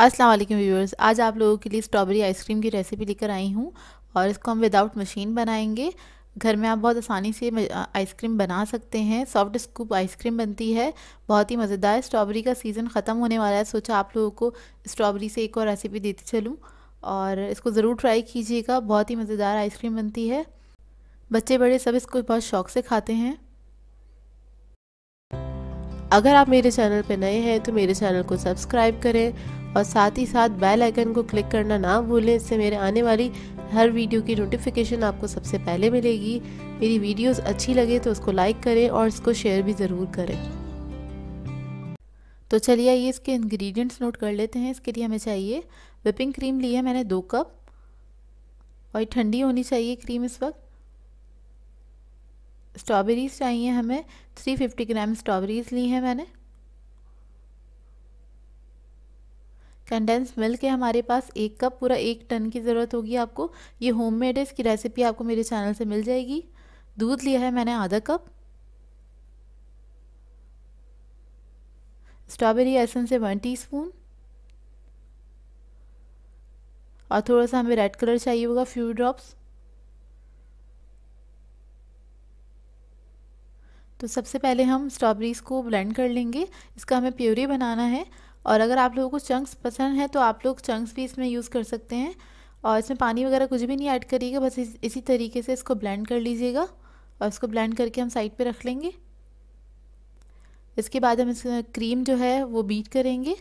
अस्सलाम वालेकुम व्यूअर्स आज आप लोगों के लिए स्ट्रॉबेरी आइसक्रीम की रेसिपी लेकर आई हूँ और इसको हम विदाउट मशीन बनाएंगे घर में आप बहुत आसानी से आइसक्रीम बना सकते हैं सॉफ्ट स्कूप आइसक्रीम बनती है बहुत ही मज़ेदार स्ट्रॉबेरी का सीज़न ख़त्म होने वाला है सोचा आप लोगों को स्ट्रॉबेरी से एक और रेसिपी देती चलूँ और इसको ज़रूर ट्राई कीजिएगा बहुत ही मज़ेदार आइसक्रीम बनती है बच्चे बड़े सब इसको बहुत शौक से खाते हैं अगर आप मेरे चैनल पर नए हैं तो मेरे चैनल को सब्सक्राइब करें और साथ ही साथ बेल आइकन को क्लिक करना ना भूलें इससे मेरे आने वाली हर वीडियो की नोटिफिकेशन आपको सबसे पहले मिलेगी मेरी वीडियोस अच्छी लगे तो उसको लाइक करें और इसको शेयर भी ज़रूर करें तो चलिए आइए इसके इंग्रेडिएंट्स नोट कर लेते हैं इसके लिए हमें चाहिए विपिंग क्रीम ली है मैंने दो कप और ठंडी होनी चाहिए क्रीम इस वक्त स्ट्रॉबेरीज़ चाहिए हमें 350 ग्राम स्ट्रॉबेरीज़ ली हैं मैंने कंडेंस मिल्क है हमारे पास एक कप पूरा एक टन की ज़रूरत होगी आपको ये होम मेड है इसकी रेसिपी आपको मेरे चैनल से मिल जाएगी दूध लिया है मैंने आधा कप स्ट्रॉबेरी एसेंस से वन टीस्पून और थोड़ा सा हमें रेड कलर चाहिए होगा फ्यू ड्रॉप्स तो सबसे पहले हम स्ट्रॉबेरीज़ को ब्लेंड कर लेंगे इसका हमें प्योरी बनाना है और अगर आप लोगों को चंक्स पसंद है तो आप लोग चंक्स भी इसमें यूज़ कर सकते हैं और इसमें पानी वगैरह कुछ भी नहीं ऐड करिएगा बस इस, इसी तरीके से इसको ब्लेंड कर लीजिएगा और इसको ब्लेंड करके हम साइड पे रख लेंगे इसके बाद हम इसमें क्रीम जो है वो बीट करेंगे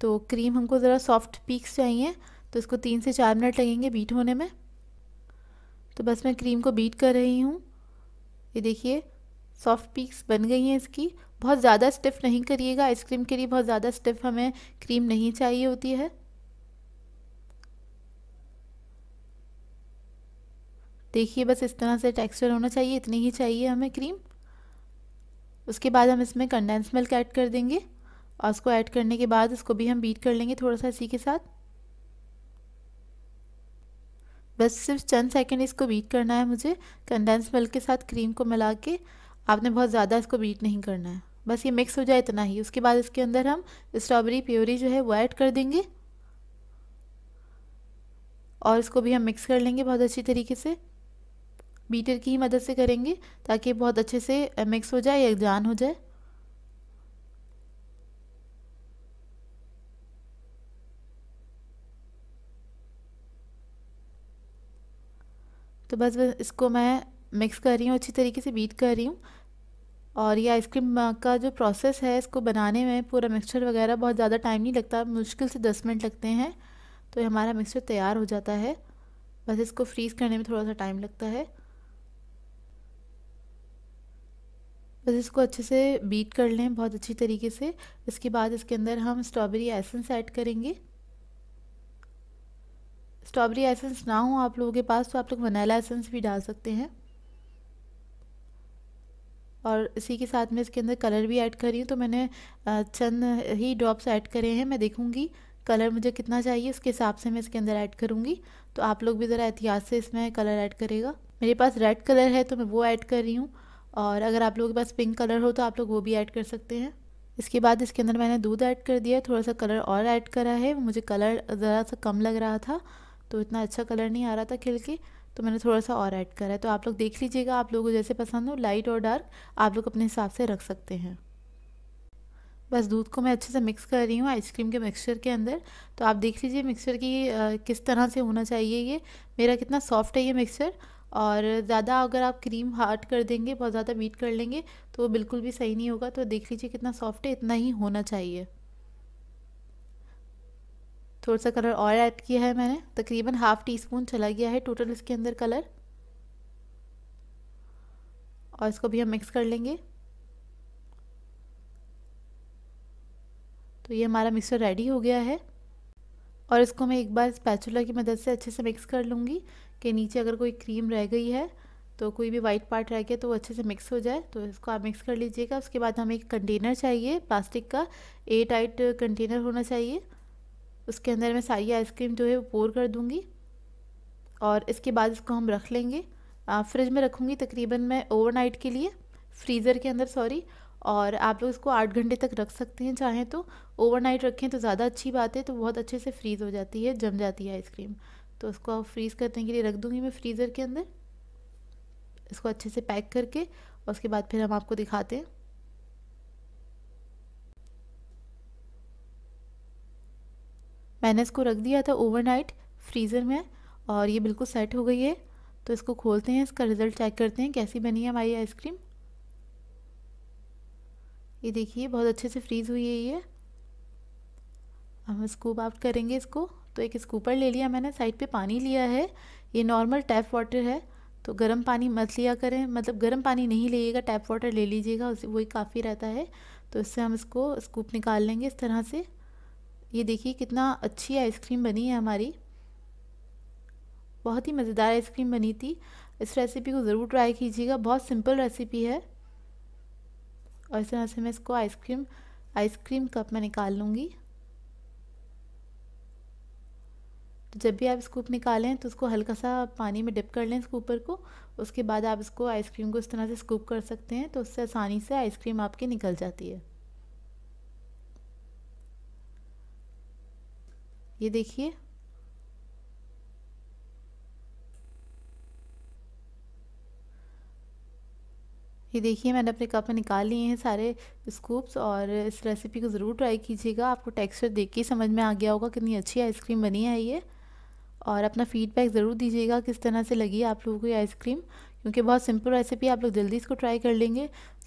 तो क्रीम हमको ज़रा सॉफ्ट पीक्स चाहिए तो इसको तीन से चार मिनट लगेंगे बीट होने में तो बस मैं क्रीम को बीट कर रही हूँ ये देखिए सॉफ्ट पीक्स बन गई हैं इसकी बहुत ज़्यादा स्टिफ़ नहीं करिएगा आइसक्रीम के लिए बहुत ज़्यादा स्टिफ़ हमें क्रीम नहीं चाहिए होती है देखिए बस इस तरह से टेक्सचर होना चाहिए इतनी ही चाहिए हमें क्रीम उसके बाद हम इसमें कंडेंस मिल्क ऐड कर देंगे और उसको ऐड करने के बाद इसको भी हम बीट कर लेंगे थोड़ा सा इसी के साथ बस सिर्फ चंद सेकंड इसको बीट करना है मुझे कंडेंस मिल्क के साथ क्रीम को मिला के आपने बहुत ज़्यादा इसको बीट नहीं करना है बस ये मिक्स हो जाए इतना ही उसके बाद इसके अंदर हम स्ट्रॉबेरी प्योरी जो है वो ऐड कर देंगे और इसको भी हम मिक्स कर लेंगे बहुत अच्छी तरीके से बीटर की ही मदद से करेंगे ताकि बहुत अच्छे से मिक्स हो जाए या जान हो जाए तो बस इसको मैं मिक्स कर रही हूँ अच्छी तरीके से बीट कर रही हूँ और ये आइसक्रीम का जो प्रोसेस है इसको बनाने में पूरा मिक्सचर वगैरह बहुत ज़्यादा टाइम नहीं लगता मुश्किल से दस मिनट लगते हैं तो ये हमारा मिक्सचर तैयार हो जाता है बस इसको फ्रीज़ करने में थोड़ा सा टाइम लगता है बस इसको अच्छे से बीट कर लें बहुत अच्छी तरीके से इसके बाद इसके अंदर हम स्ट्रॉबेरी एसेंस ऐड करेंगे स्ट्रॉबेरी एसेंस ना हो आप लोगों के पास तो आप लोग वनीला एसेंस भी डाल सकते हैं और इसी के साथ मैं इसके अंदर कलर भी ऐड करी हूँ तो मैंने चंद ही ड्रॉप्स ऐड करे हैं मैं देखूँगी कलर मुझे कितना चाहिए उसके हिसाब से मैं इसके अंदर ऐड करूँगी तो आप लोग भी ज़रा एहतियात से इसमें कलर ऐड करेगा मेरे पास रेड कलर है तो मैं वो ऐड कर रही हूँ और अगर आप लोगों के पास पिंक कलर हो तो आप लोग वो भी ऐड कर सकते हैं इसके बाद इसके अंदर मैंने दूध ऐड कर दिया थोड़ा सा कलर और ऐड करा है मुझे कलर ज़रा सा कम लग रहा था तो इतना अच्छा कलर नहीं आ रहा था खिल के तो मैंने थोड़ा सा और ऐड करा है तो आप लोग देख लीजिएगा आप लोगों को जैसे पसंद हो लाइट और डार्क आप लोग अपने हिसाब से रख सकते हैं बस दूध को मैं अच्छे से मिक्स कर रही हूँ आइसक्रीम के मिक्सचर के अंदर तो आप देख लीजिए मिक्सचर की आ, किस तरह से होना चाहिए ये मेरा कितना सॉफ्ट है ये मिक्सचर और ज़्यादा अगर आप क्रीम हार्ड कर देंगे बहुत ज़्यादा बीट कर लेंगे तो वो बिल्कुल भी सही नहीं होगा तो देख लीजिए कितना सॉफ्ट है इतना ही होना चाहिए थोड़ा सा कलर और ऐड किया है मैंने तकरीबन हाफ़ टी स्पून चला गया है टोटल इसके अंदर कलर और इसको भी हम मिक्स कर लेंगे तो ये हमारा मिक्सर रेडी हो गया है और इसको मैं एक बार स्पैचुला की मदद से अच्छे से मिक्स कर लूँगी कि नीचे अगर कोई क्रीम रह गई है तो कोई भी वाइट पार्ट रह गया तो वो अच्छे से मिक्स हो जाए तो इसको आप मिक्स कर लीजिएगा उसके बाद हमें एक कंटेनर चाहिए प्लास्टिक का ए टाइट कंटेनर होना चाहिए उसके अंदर मैं सारी आइसक्रीम जो है वो पोर कर दूँगी और इसके बाद इसको हम रख लेंगे फ्रिज में रखूँगी तकरीबन मैं ओवरनाइट के लिए फ्रीज़र के अंदर सॉरी और आप लोग इसको आठ घंटे तक रख सकते हैं चाहें तो ओवरनाइट रखें तो ज़्यादा अच्छी बात है तो बहुत अच्छे से फ्रीज़ हो जाती है जम जाती है आइसक्रीम तो उसको आप फ्रीज़ करने के लिए रख दूँगी मैं फ्रीज़र के अंदर इसको अच्छे से पैक करके और उसके बाद फिर हम आपको दिखाते हैं मैंने इसको रख दिया था ओवरनाइट फ्रीज़र में और ये बिल्कुल सेट हो गई है तो इसको खोलते हैं इसका रिज़ल्ट चेक करते हैं कैसी बनी है हमारी आइसक्रीम ये देखिए बहुत अच्छे से फ्रीज़ हुई है ये हम स्कूप आउट करेंगे इसको तो एक स्कूपर ले लिया मैंने साइड पे पानी लिया है ये नॉर्मल टैप वाटर है तो गर्म पानी मत लिया करें मतलब गर्म पानी नहीं लीजिएगा टैप वाटर ले लीजिएगा उससे वही काफ़ी रहता है तो इससे हम इसको स्कूप निकाल लेंगे इस तरह से ये देखिए कितना अच्छी आइसक्रीम बनी है हमारी बहुत ही मज़ेदार आइसक्रीम बनी थी इस रेसिपी को ज़रूर ट्राई कीजिएगा बहुत सिंपल रेसिपी है और इस तरह से मैं इसको आइसक्रीम आइसक्रीम कप में निकाल लूँगी तो जब भी आप स्कूप निकालें तो उसको हल्का सा पानी में डिप कर लें स्कूपर को उसके बाद आप इसको आइसक्रीम को इस तरह से स्कूप कर सकते हैं तो उससे आसानी से आइसक्रीम आपकी निकल जाती है ये देखिए ये देखिए मैंने अपने कप में निकाल लिए हैं सारे स्कूप्स और इस रेसिपी को ज़रूर ट्राई कीजिएगा आपको टेक्सचर देख के समझ में आ गया होगा कितनी अच्छी आइसक्रीम बनी है ये और अपना फीडबैक ज़रूर दीजिएगा किस तरह से लगी आप लोगों को ये आइसक्रीम क्योंकि बहुत सिंपल रेसिपी आप लोग जल्दी इसको ट्राई कर लेंगे